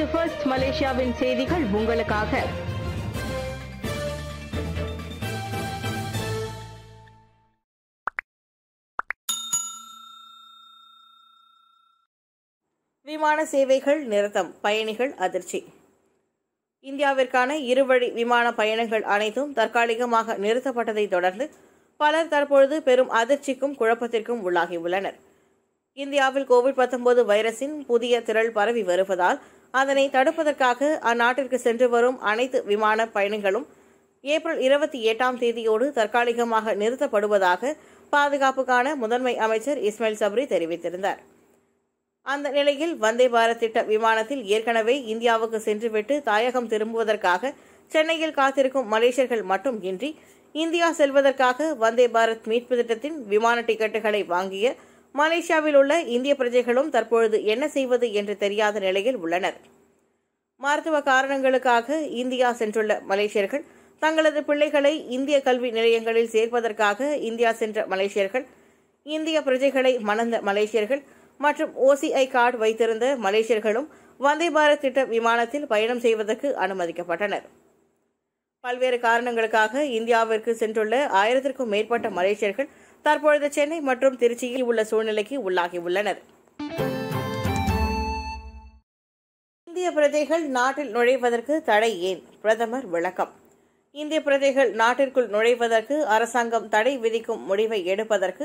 இது ஃபர்ஸ்ட் மலேசியாவின் செய்திகள் உங்களுக்காக விமான சேவைகள் நிறுத்தம் பயணிகள் அதிர்ச்சி இந்தியாவிற்கான இருவழி விமான பயணங்கள் அனைத்தும் தற்காலிகமாக நிறுத்தப்பட்டதை தொடர்ந்து பலர் தற்பொழுது பெரும் அதிர்ச்சிக்கும் குழப்பத்திற்கும் உள்ளாகியுள்ளனர் இந்தியாவில் கோவிட் பத்தொன்பது வைரஸின் புதிய திரள் பரவி வருவதால் அதனை தடுப்பதற்காக அந்நாட்டிற்கு சென்று வரும் அனைத்து விமான பயணங்களும் ஏப்ரல் இருபத்தி எட்டாம் தேதியோடு தற்காலிகமாக நிறுத்தப்படுவதாக பாதுகாப்புக்கான முதன்மை அமைச்சர் இஸ்மாயில் சப்ரி தெரிவித்திருந்தார் அந்த நிலையில் வந்தே பாரத் திட்ட விமானத்தில் ஏற்கனவே இந்தியாவுக்கு சென்றுவிட்டு தாயகம் திரும்புவதற்காக சென்னையில் காத்திருக்கும் மலேசியர்கள் மட்டும் இன்றி இந்தியா செல்வதற்காக வந்தே பாரத் மீட்பு திட்டத்தின் விமான டிக்கெட்டுகளை வாங்கிய மலேசியாவில் உள்ள இந்திய பிரஜைகளும் தற்பொழுது என்ன செய்வது என்று தெரியாத நிலையில் உள்ளனர் மருத்துவ காரணங்களுக்காக இந்தியா சென்றுள்ள மலேசியர்கள் தங்களது பிள்ளைகளை இந்திய கல்வி நிலையங்களில் சேர்ப்பதற்காக இந்தியா சென்ற மலேசியர்கள் இந்திய பிரஜைகளை மணந்த மலேசியர்கள் மற்றும் ஓசிஐ கார்டு வைத்திருந்த மலேசியர்களும் வந்தே பாரத் திட்ட விமானத்தில் பயணம் செய்வதற்கு அனுமதிக்கப்பட்டனர் பல்வேறு காரணங்களுக்காக இந்தியாவிற்கு சென்றுள்ள ஆயிரத்திற்கும் மேற்பட்ட மலேசியர்கள் தற்பொழுது சென்னை மற்றும் திருச்சியில் உள்ள சூழ்நிலைக்கு உள்ளாகியுள்ளனர் இந்திய பிரஜைகள் நாட்டில் நுழைவதற்கு தடை ஏன் பிரதமர் விளக்கம் இந்திய பிரஜைகள் நாட்டிற்குள் நுழைவதற்கு அரசாங்கம் தடை விதிக்கும் முடிவை எடுப்பதற்கு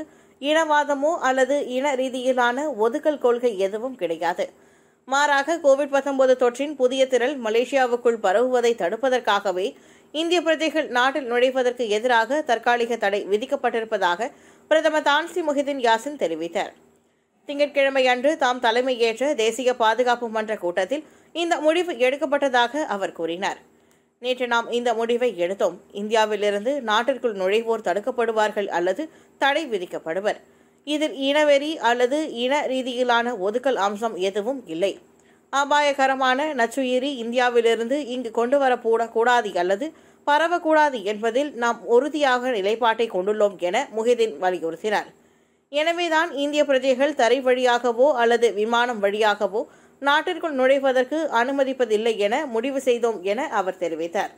இனவாதமோ அல்லது இன ரீதியிலான ஒதுக்கல் கொள்கை எதுவும் கிடையாது மாறாக கோவிட் தொற்றின் புதிய திரள் மலேசியாவுக்குள் பரவுவதை தடுப்பதற்காகவே இந்திய பிரஜைகள் நாட்டில் நுழைவதற்கு எதிராக தற்காலிக தடை விதிக்கப்பட்டிருப்பதாக பிரதமர் தான்சி முஹிதீன் யாசின் தெரிவித்தார் திங்கட்கிழமை அன்று தாம் தலைமையேற்ற தேசிய பாதுகாப்பு மன்ற கூட்டத்தில் இந்த முடிவு எடுக்கப்பட்டதாக அவர் கூறினார் நேற்று நாம் இந்த முடிவை எடுத்தோம் இந்தியாவிலிருந்து நாட்டிற்குள் நுழைவோர் தடுக்கப்படுவார்கள் அல்லது தடை விதிக்கப்படுவர் இதில் இனவெறி அல்லது இன ரீதியிலான ஒதுக்கல் அம்சம் எதுவும் இல்லை அபாயகரமான நச்சுயிரி இந்தியாவிலிருந்து இங்கு கொண்டு வரப்படக்கூடாது அல்லது பரவக்கூடாது என்பதில் நாம் உறுதியாக நிலைப்பாட்டை கொண்டுள்ளோம் என முஹிதீன் வலியுறுத்தினார் எனவேதான் இந்திய பிரஜைகள் தரை வழியாகவோ அல்லது விமானம் வழியாகவோ நாட்டிற்குள் நுழைவதற்கு அனுமதிப்பதில்லை என முடிவு செய்தோம் என அவர் தெரிவித்தார்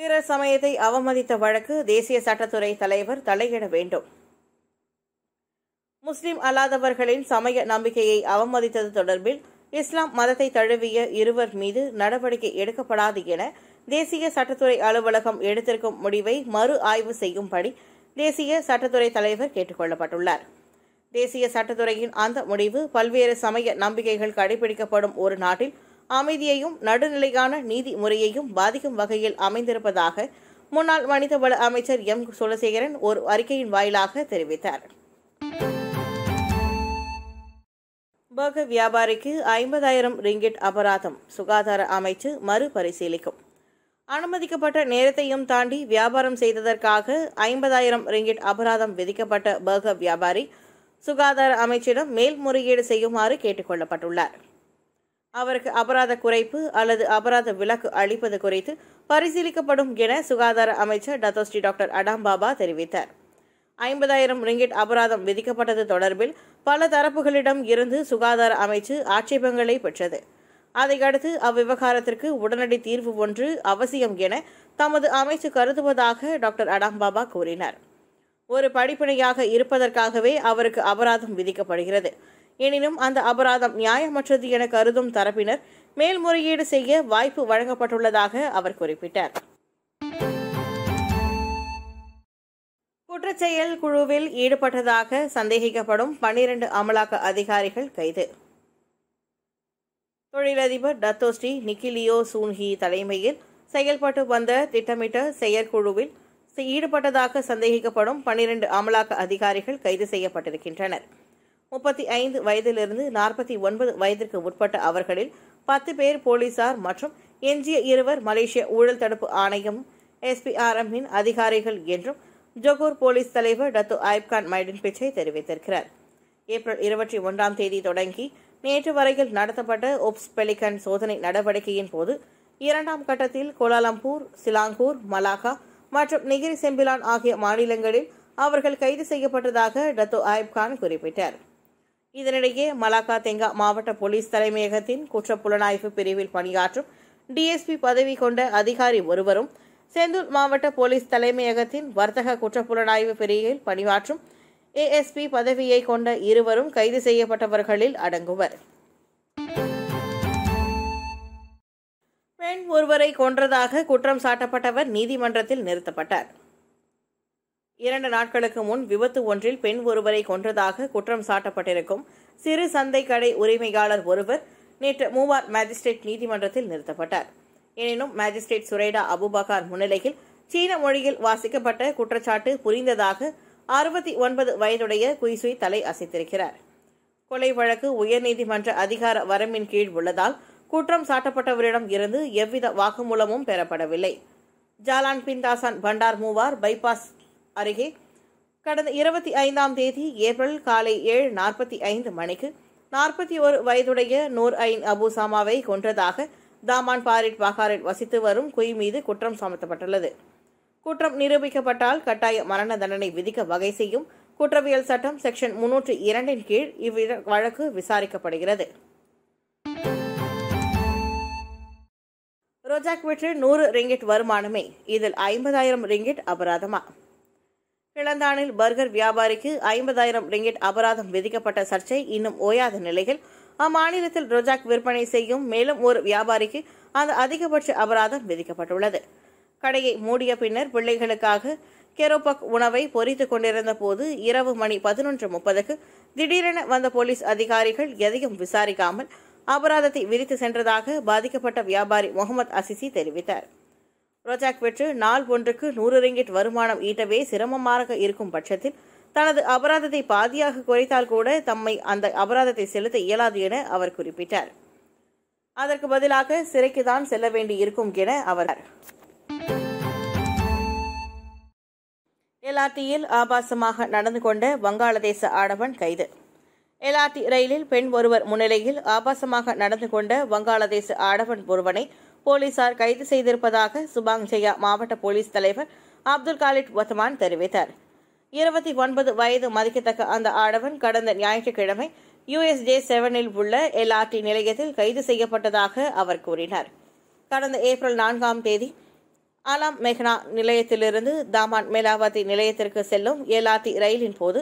பிற சமயத்தை அவமதித்த வழக்கு தேசிய சட்டத்துறை தலைவர் தலையிட வேண்டும் முஸ்லிம் அல்லாதவர்களின் சமய நம்பிக்கையை அவமதித்தது தொடர்பில் இஸ்லாம் மதத்தை தழுவிய இருவர் மீது நடவடிக்கை எடுக்கப்படாது என தேசிய சட்டத்துறை அலுவலகம் எடுத்திருக்கும் முடிவை மறு ஆய்வு செய்யும்படி தேசிய சட்டத்துறை தலைவர் கேட்டுக்கொள்ளப்பட்டுள்ளார் தேசிய சட்டத்துறையின் அந்த முடிவு பல்வேறு சமய நம்பிக்கைகள் கடைபிடிக்கப்படும் ஒரு நாட்டில் அமைதியையும் நடுநிலையான நீதி முறையையும் பாதிக்கும் வகையில் அமைந்திருப்பதாக முன்னாள் மனிதவள அமைச்சர் எம் குலசேகரன் ஒரு அறிக்கையின் வாயிலாக தெரிவித்தார் பர்க வியாபாரிக்கு ஐம்பதாயிரம் ரிங்கிட் அபராதம் சுகாதார அமைச்சு மறுபரிசீலிக்கும் அனுமதிக்கப்பட்ட நேரத்தையும் தாண்டி வியாபாரம் செய்ததற்காக ஐம்பதாயிரம் ரிங்கிட் அபராதம் விதிக்கப்பட்ட பர்கர் வியாபாரி சுகாதார அமைச்சிடம் மேல்முறையீடு செய்யுமாறு கேட்டுக்கொள்ளப்பட்டுள்ளார் அவருக்கு அபராத குறைப்பு அல்லது அபராத விலக்கு அளிப்பது குறித்து பரிசீலிக்கப்படும் என சுகாதார அமைச்சர் டத்தோஸ்ரீ டாக்டர் அடாம்பாபா தெரிவித்தார் ஐம்பதாயிரம் ரிங்கிட் அபராதம் விதிக்கப்பட்டது தொடர்பில் பல தரப்புகளிடம் இருந்து சுகாதார அமைச்சு ஆட்சேபங்களை பெற்றது அதையடுத்து அவ்விவகாரத்திற்கு உடனடி தீர்வு ஒன்று அவசியம் என தமது அமைச்சு கருதுவதாக டாக்டர் அடாம்பாபா கூறினார் ஒரு படிப்பினையாக இருப்பதற்காகவே அவருக்கு அபராதம் விதிக்கப்படுகிறது எனினும் அந்த அபராதம் நியாயமற்றது என கருதும் தரப்பினர் மேல்முறையீடு செய்ய வாய்ப்பு வழங்கப்பட்டுள்ளதாக அவர் குறிப்பிட்டார் செயல் குழுவில் ஈடுபட்டதாக சந்தேகிக்கப்படும் பன்னிரண்டு அமலாக்க அதிகாரிகள் கைது தொழிலதிபர் டத்தோஸ்ரீ நிக்கிலியோ சூன்ஹி தலைமையில் செயல்பட்டு வந்த திட்டமிட்ட செயற்குழுவில் ஈடுபட்டதாக சந்தேகிக்கப்படும் பன்னிரண்டு அமலாக்க அதிகாரிகள் கைது செய்யப்பட்டிருக்கின்றனர் முப்பத்தி ஐந்து வயதிலிருந்து நாற்பத்தி ஒன்பது வயதிற்கு உட்பட்ட அவர்களில் பத்து பேர் போலீசார் மற்றும் எஞ்சிய இருவர் மலேசிய ஊழல் தடுப்பு ஆணையம் எஸ்பிஆர்எம்மின் அதிகாரிகள் என்றும் ஜொகூர் போலீஸ் தலைவர் டத்து ஆயிப்கான் மைடின் பிச்சை தெரிவித்திருக்கிறார் ஏப்ரல் இருபத்தி ஒன்றாம் தேதி தொடங்கி நேற்று வரையில் நடத்தப்பட்ட ஒப்ஸ் பெலிகன் சோதனை நடவடிக்கையின் போது இரண்டாம் கட்டத்தில் கோலாலம்பூர் சிலாங்கூர் மலாகா மற்றும் நிகிரி செம்பிலான் ஆகிய மாநிலங்களில் அவர்கள் கைது செய்யப்பட்டதாக டத்து ஆயிப்கான் குறிப்பிட்டார் இதனிடையே மலாக்கா தெங்கா மாவட்ட போலீஸ் தலைமையகத்தின் குற்ற புலனாய்வு பிரிவில் பணியாற்றும் டிஎஸ்பி பதவி கொண்ட அதிகாரி ஒருவரும் செந்தூர் மாவட்ட போலீஸ் தலைமையகத்தின் வர்த்தக குற்றப்புலனாய்வு பிரிவில் பணியாற்றும் ஏஎஸ்பி பதவியை கொண்ட இருவரும் கைது செய்யப்பட்டவர்களில் அடங்குவர் பெண் ஒருவரை கொன்றதாக குற்றம் சாட்டப்பட்டவர் நீதிமன்றத்தில் நிறுத்தப்பட்டார் இரண்டு நாட்களுக்கு முன் விபத்து ஒன்றில் பெண் ஒருவரை கொன்றதாக குற்றம் சாட்டப்பட்டிருக்கும் சிறு சந்தை கடை உரிமையாளர் ஒருவர் நேற்று மூவார் மேஜிஸ்ட்ரேட் நீதிமன்றத்தில் நிறுத்தப்பட்டார் எனினும் மேஜிஸ்ட்ரேட் சுரேடா அபுபகார் முன்னிலையில் சீன மொழியில் வாசிக்கப்பட்ட குற்றச்சாட்டு புரிந்ததாக அறுபத்தி ஒன்பது வயதுடைய குய்சுய் தலை அசைத்திருக்கிறார் கொலை வழக்கு உயர்நீதிமன்ற அதிகார வரம்பின் கீழ் உள்ளதால் குற்றம் சாட்டப்பட்டவரிடம் இருந்து எவ்வித வாக்குமூலமும் பெறப்படவில்லை Jalan Bintasan Bandar Muar bypass அருகே கடந்த இருபத்தி ஐந்தாம் தேதி ஏப்ரல் காலை ஏழு நாற்பத்தி ஐந்து மணிக்கு நாற்பத்தி ஒரு வயதுடைய நூர் ஐன் அபுசாமாவை கொன்றதாக தாமான் பாரிட் பாகாரிட் வசித்து வரும் குய் மீது குற்றம் சுமத்தப்பட்டுள்ளது குற்றம் நிரூபிக்கப்பட்டால் கட்டாய மரண தண்டனை விதிக்க வகை செய்யும் குற்றவியல் சட்டம் செக்ஷன் முன்னூற்று இரண்டின் கீழ் இவ் வழக்கு விசாரிக்கப்படுகிறது ரோஜாக் விற்று நூறு ரிங்கிட் வருமானமே இதில் ஐம்பதாயிரம் ரிங்கிட் அபராதமா கிளந்தானில் பர்கர் வியாபாரிக்கு ஐம்பதாயிரம் ரிங்கிட் அபராதம் விதிக்கப்பட்ட சர்ச்சை இன்னும் ஓயாத நிலையில் அம்மாநிலத்தில் ரோஜாக் விற்பனை செய்யும் மேலும் ஒரு வியாபாரிக்கு அந்த அதிகபட்ச அபராதம் விதிக்கப்பட்டுள்ளது கடையை மூடிய பின்னர் பிள்ளைகளுக்காக கெரோபக் உணவை பொறித்து கொண்டிருந்த போது இரவு மணி பதினொன்று முப்பதுக்கு திடீரென வந்த போலீஸ் அதிகாரிகள் எதையும் விசாரிக்காமல் அபராதத்தை விதித்து சென்றதாக பாதிக்கப்பட்ட வியாபாரி முகமது அசிசி தெரிவித்தார் ரோஜாக் பெற்று நாள் ஒன்றுக்கு நூறு ரிங்கிட் வருமானம் ஈட்டவே சிரமமாக இருக்கும் பட்சத்தில் தனது அபராதத்தை பாதியாக குறைத்தால் கூட தம்மை அந்த அபராதத்தை செலுத்த இயலாது என அவர் குறிப்பிட்டார் அதற்கு பதிலாக சிறைக்கு தான் செல்ல வேண்டி இருக்கும் என அவர் எல்ஆர்டியில் ஆபாசமாக நடந்து கொண்ட வங்காளதேச ஆடவன் கைது எல்ஆர்டி ரயிலில் பெண் ஒருவர் முன்னிலையில் ஆபாசமாக நடந்து கொண்ட வங்காளதேச ஆடவன் ஒருவனை போலீசார் கைது செய்திருப்பதாக சுபாங் ஜெயா மாவட்ட போலீஸ் தலைவர் அப்துல் காலிட் ஒத்தமான் தெரிவித்தார் இருபத்தி ஒன்பது வயது மதிக்கத்தக்க அந்த ஆடவன் கடந்த ஞாயிற்றுக்கிழமை யுஎஸ்ஜே செவனில் உள்ள எல்ஆர்டி நிலையத்தில் கைது செய்யப்பட்டதாக அவர் கூறினார் கடந்த ஏப்ரல் நான்காம் தேதி ஆலாம் மெஹ்னா நிலையத்திலிருந்து தாமான் மேலாவதி நிலையத்திற்கு செல்லும் எல்ஆர்டி ரயிலின் போது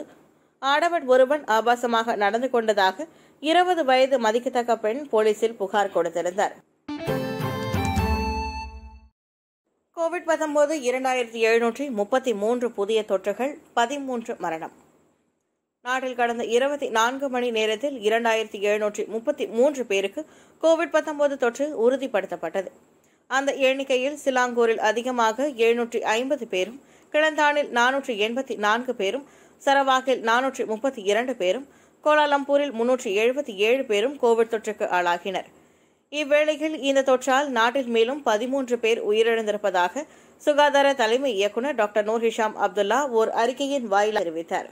ஆடவன் ஒருவன் ஆபாசமாக நடந்து கொண்டதாக இருபது வயது மதிக்கத்தக்க பெண் போலீசில் புகார் கொடுத்திருந்தார் கோவிட் பத்தொன்பது இரண்டாயிரத்தி எழுநூற்றி முப்பத்தி மூன்று புதிய தொற்றுகள் பதிமூன்று மரணம் நாட்டில் கடந்த இருபத்தி நான்கு மணி நேரத்தில் இரண்டாயிரத்தி எழுநூற்றி முப்பத்தி மூன்று பேருக்கு கோவிட் பத்தொன்பது தொற்று உறுதிப்படுத்தப்பட்டது அந்த எண்ணிக்கையில் சிலாங்கூரில் அதிகமாக எழுநூற்றி ஐம்பது பேரும் கிளந்தானில் நானூற்றி எண்பத்தி நான்கு பேரும் சரவாகில் நானூற்றி முப்பத்தி இரண்டு பேரும் கோலாலம்பூரில் முன்னூற்றி எழுபத்தி ஏழு பேரும் கோவிட் தொற்றுக்கு ஆளாகினர் இவ்வேளையில் இந்த தொற்றால் நாட்டில் மேலும் பதிமூன்று பேர் உயிரிழந்திருப்பதாக சுகாதார தலைமை இயக்குநர் டாக்டர் நூர் ஹிஷாம் அப்துல்லா ஓர் அறிக்கையின் வாயில் அறிவித்தார்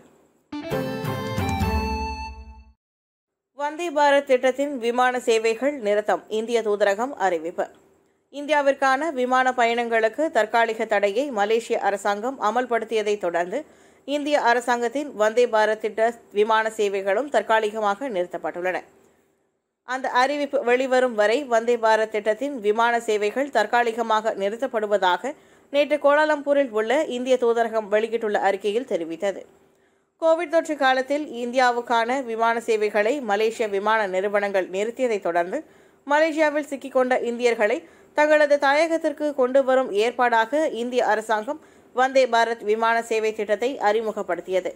வந்தே பாரத் திட்டத்தின் விமான சேவைகள் நிறுத்தம் இந்திய தூதரகம் அறிவிப்பு இந்தியாவிற்கான விமான பயணங்களுக்கு தற்காலிக தடையை மலேசிய அரசாங்கம் அமல்படுத்தியதை தொடர்ந்து இந்திய அரசாங்கத்தின் வந்தே பாரத் திட்ட விமான சேவைகளும் தற்காலிகமாக நிறுத்தப்பட்டுள்ளன அந்த அறிவிப்பு வெளிவரும் வரை வந்தே பாரத் திட்டத்தின் விமான சேவைகள் தற்காலிகமாக நிறுத்தப்படுவதாக நேற்று கோலாலம்பூரில் உள்ள இந்திய தூதரகம் வெளியிட்டுள்ள அறிக்கையில் தெரிவித்தது கோவிட் தொற்று காலத்தில் இந்தியாவுக்கான விமான சேவைகளை மலேசிய விமான நிறுவனங்கள் நிறுத்தியதைத் தொடர்ந்து மலேசியாவில் சிக்கிக்கொண்ட இந்தியர்களை தங்களது தாயகத்திற்கு கொண்டு வரும் ஏற்பாடாக இந்திய அரசாங்கம் வந்தே பாரத் விமான சேவை திட்டத்தை அறிமுகப்படுத்தியது